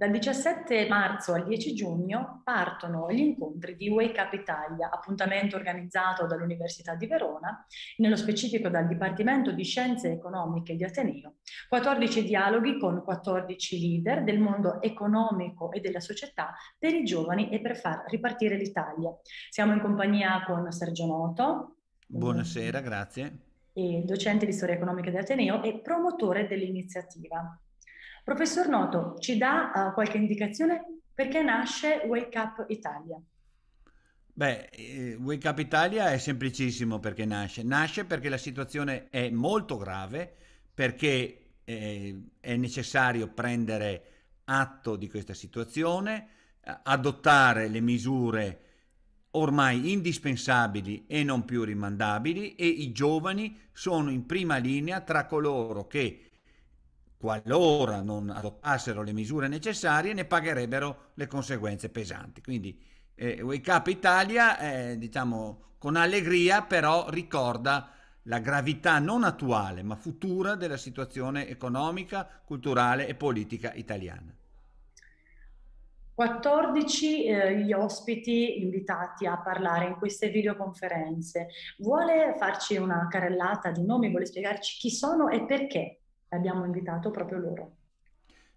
Dal 17 marzo al 10 giugno partono gli incontri di Wake Up Italia, appuntamento organizzato dall'Università di Verona, nello specifico dal Dipartimento di Scienze Economiche di Ateneo, 14 dialoghi con 14 leader del mondo economico e della società per i giovani e per far ripartire l'Italia. Siamo in compagnia con Sergio Noto. Buonasera, grazie. Docente di storia economica di Ateneo e promotore dell'iniziativa. Professor Noto, ci dà uh, qualche indicazione perché nasce Wake Up Italia? Beh, eh, Wake Up Italia è semplicissimo perché nasce. Nasce perché la situazione è molto grave, perché eh, è necessario prendere atto di questa situazione, eh, adottare le misure ormai indispensabili e non più rimandabili e i giovani sono in prima linea tra coloro che qualora non adottassero le misure necessarie, ne pagherebbero le conseguenze pesanti. Quindi eh, Wake Up Italia, eh, diciamo con allegria, però ricorda la gravità non attuale ma futura della situazione economica, culturale e politica italiana. 14 eh, gli ospiti invitati a parlare in queste videoconferenze. Vuole farci una carrellata di nomi, vuole spiegarci chi sono e perché abbiamo invitato proprio loro.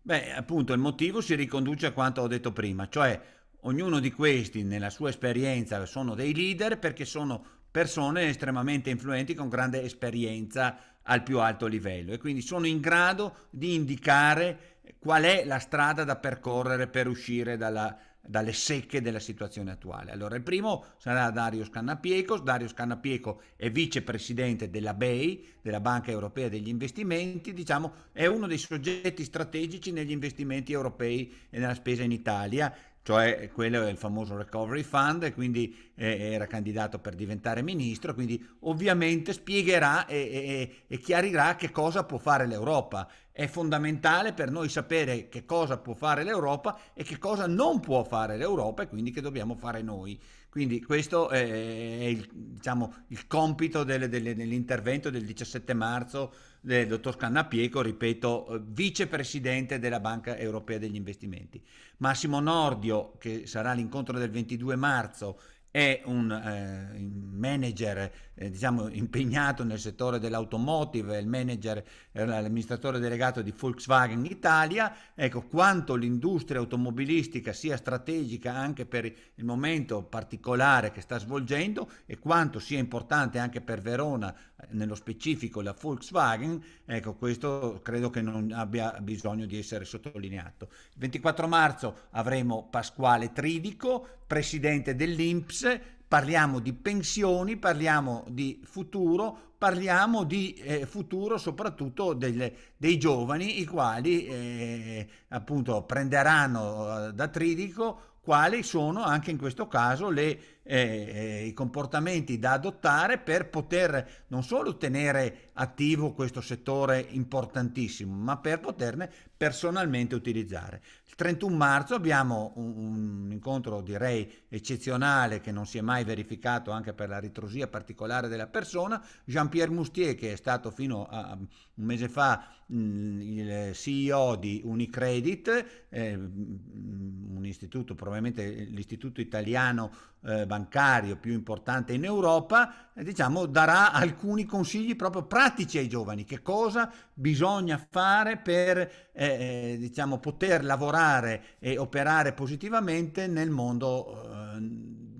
Beh, appunto, il motivo si riconduce a quanto ho detto prima, cioè ognuno di questi nella sua esperienza sono dei leader perché sono persone estremamente influenti con grande esperienza al più alto livello e quindi sono in grado di indicare qual è la strada da percorrere per uscire dalla, dalle secche della situazione attuale. Allora il primo sarà Dario Cannapiecos, Dario Scannapieco è vicepresidente della BEI, della Banca Europea degli Investimenti, diciamo è uno dei soggetti strategici negli investimenti europei e nella spesa in Italia, cioè quello è il famoso recovery fund e quindi eh, era candidato per diventare ministro, quindi ovviamente spiegherà e, e, e chiarirà che cosa può fare l'Europa. È fondamentale per noi sapere che cosa può fare l'Europa e che cosa non può fare l'Europa e quindi che dobbiamo fare noi. Quindi questo è il, diciamo, il compito delle, delle, dell'intervento del 17 marzo del dottor Cannapieco, ripeto, vicepresidente della Banca Europea degli Investimenti. Massimo Nordio, che sarà all'incontro del 22 marzo è un eh, manager eh, diciamo, impegnato nel settore dell'automotive, il manager, eh, l'amministratore delegato di Volkswagen Italia, ecco quanto l'industria automobilistica sia strategica anche per il momento particolare che sta svolgendo e quanto sia importante anche per Verona nello specifico la Volkswagen, ecco questo credo che non abbia bisogno di essere sottolineato. Il 24 marzo avremo Pasquale Tridico, presidente dell'Inps, parliamo di pensioni, parliamo di futuro, parliamo di eh, futuro soprattutto del, dei giovani, i quali eh, appunto prenderanno eh, da Tridico quali sono anche in questo caso le, eh, eh, i comportamenti da adottare per poter non solo tenere attivo questo settore importantissimo, ma per poterne personalmente utilizzare. Il 31 marzo abbiamo un, un incontro direi eccezionale che non si è mai verificato anche per la ritrosia particolare della persona. Jean Jean-Pierre Moustier, che è stato fino a un mese fa mm, il CEO di Unicredit, eh, mm, un istituto, probabilmente l'istituto italiano eh, bancario più importante in Europa, eh, diciamo, darà alcuni consigli proprio pratici ai giovani, che cosa bisogna fare per diciamo, poter lavorare e operare positivamente nel mondo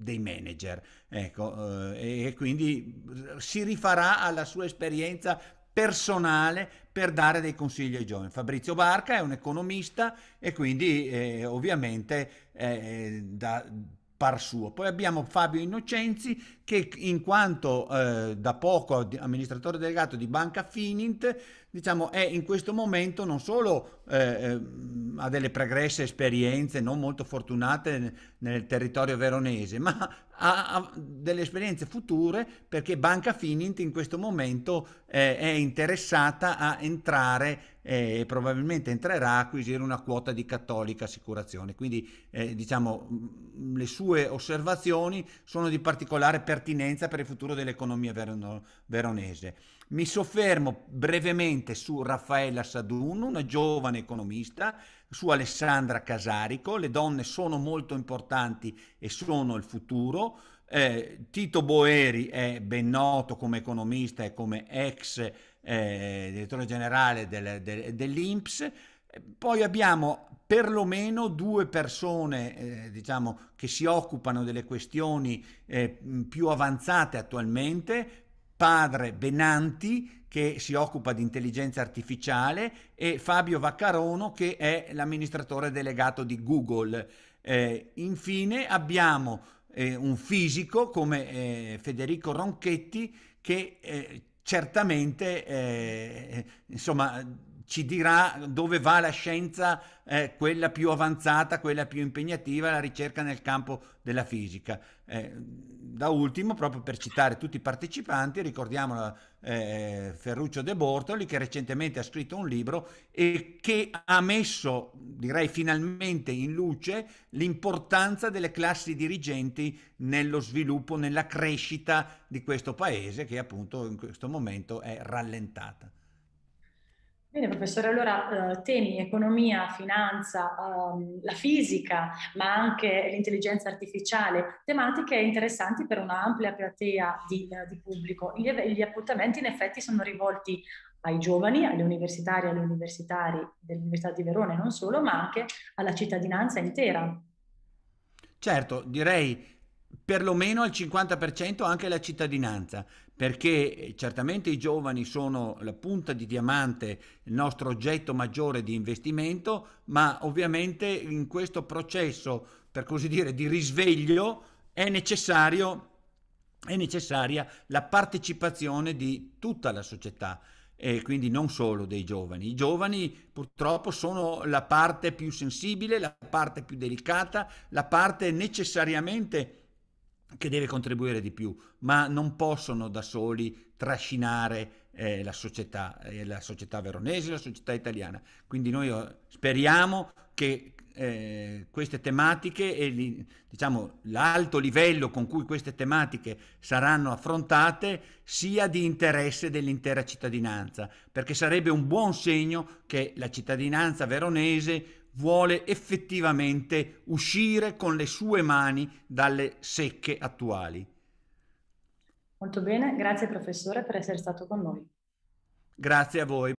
dei manager. Ecco, eh, e quindi si rifarà alla sua esperienza personale per dare dei consigli ai giovani. Fabrizio Barca è un economista e quindi eh, ovviamente eh, da par suo. Poi abbiamo Fabio Innocenzi che in quanto eh, da poco amministratore delegato di Banca Finint, diciamo, è in questo momento non solo eh, ehm, ha delle pregresse esperienze non molto fortunate nel territorio veronese, ma ha, ha delle esperienze future perché Banca Finint in questo momento eh, è interessata a entrare e probabilmente entrerà a acquisire una quota di cattolica assicurazione. Quindi eh, diciamo, le sue osservazioni sono di particolare per pertinenza per il futuro dell'economia verno, veronese. Mi soffermo brevemente su Raffaella Sadun, una giovane economista, su Alessandra Casarico, le donne sono molto importanti e sono il futuro. Eh, Tito Boeri è ben noto come economista e come ex eh, direttore generale del, del, dell'INPS. Poi abbiamo perlomeno due persone eh, diciamo, che si occupano delle questioni eh, più avanzate attualmente, padre Benanti che si occupa di intelligenza artificiale e Fabio Vaccarono che è l'amministratore delegato di Google. Eh, infine abbiamo eh, un fisico come eh, Federico Ronchetti che eh, certamente insomma ci dirà dove va la scienza, eh, quella più avanzata, quella più impegnativa, la ricerca nel campo della fisica. Eh, da ultimo, proprio per citare tutti i partecipanti, ricordiamo eh, Ferruccio De Bortoli che recentemente ha scritto un libro e che ha messo, direi finalmente, in luce l'importanza delle classi dirigenti nello sviluppo, nella crescita di questo paese che appunto in questo momento è rallentata. Bene professore, allora eh, temi economia, finanza, ehm, la fisica, ma anche l'intelligenza artificiale, tematiche interessanti per un'ampia platea di, eh, di pubblico. Gli, gli, appuntamenti in effetti sono rivolti ai giovani, alle universitarie, e agli universitari dell'Università di Verona e non solo, ma anche alla cittadinanza intera. Certo, direi perlomeno al 50% anche la cittadinanza, perché eh, certamente i giovani sono la punta di diamante, il nostro oggetto maggiore di investimento, ma ovviamente in questo processo, per così dire, di risveglio è necessario è necessaria la partecipazione di tutta la società e quindi non solo dei giovani. I giovani purtroppo sono la parte più sensibile, la parte più delicata, la parte necessariamente che deve contribuire di più, ma non possono da soli trascinare eh, la, società, eh, la società veronese, la società italiana. Quindi noi eh, speriamo che eh, queste tematiche e diciamo, l'alto livello con cui queste tematiche saranno affrontate sia di interesse dell'intera cittadinanza, perché sarebbe un buon segno che la cittadinanza veronese vuole effettivamente uscire con le sue mani dalle secche attuali. Molto bene, grazie professore per essere stato con noi. Grazie a voi.